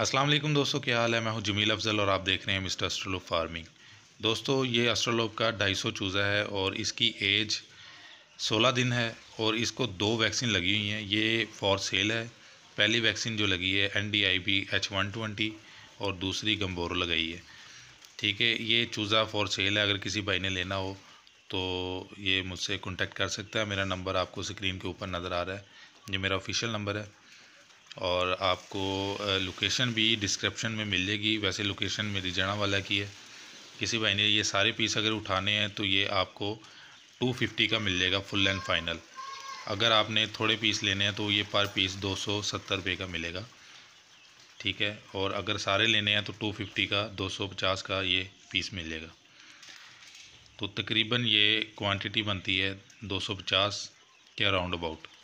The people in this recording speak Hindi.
अस्सलाम वालेकुम दोस्तों क्या हाल है मैं हूं जमील अफजल और आप देख रहे हैं मिस्टर एस्ट्रोलोब फार्मिंग दोस्तों ये एस्ट्रोलोब का ढाई सौ चूज़ा है और इसकी एज सोलह दिन है और इसको दो वैक्सीन लगी हुई हैं ये फॉर सेल है पहली वैक्सीन जो लगी है N D I B H one twenty और दूसरी गम्बोरो लगाई है ठीक है ये चूज़ा फॉर सेल है अगर किसी भाई ने लेना हो तो ये मुझसे कॉन्टेक्ट कर सकता है मेरा नंबर आपको स्क्रीन के ऊपर नज़र आ रहा है ये मेरा ऑफिशियल नंबर है और आपको लोकेशन भी डिस्क्रिप्शन में मिल जाएगी वैसे लोकेशन मेरी जड़ा वाला की है किसी भाई ने ये सारे पीस अगर उठाने हैं तो ये आपको 250 का मिल जाएगा फुल एंड फाइनल अगर आपने थोड़े पीस लेने हैं तो ये पर पीस दो सौ रुपये का मिलेगा ठीक है और अगर सारे लेने हैं तो 250 का 250 का ये पीस मिलेगा तो तकरीबन ये क्वांटिटी बनती है 250 के अराउंड अबाउट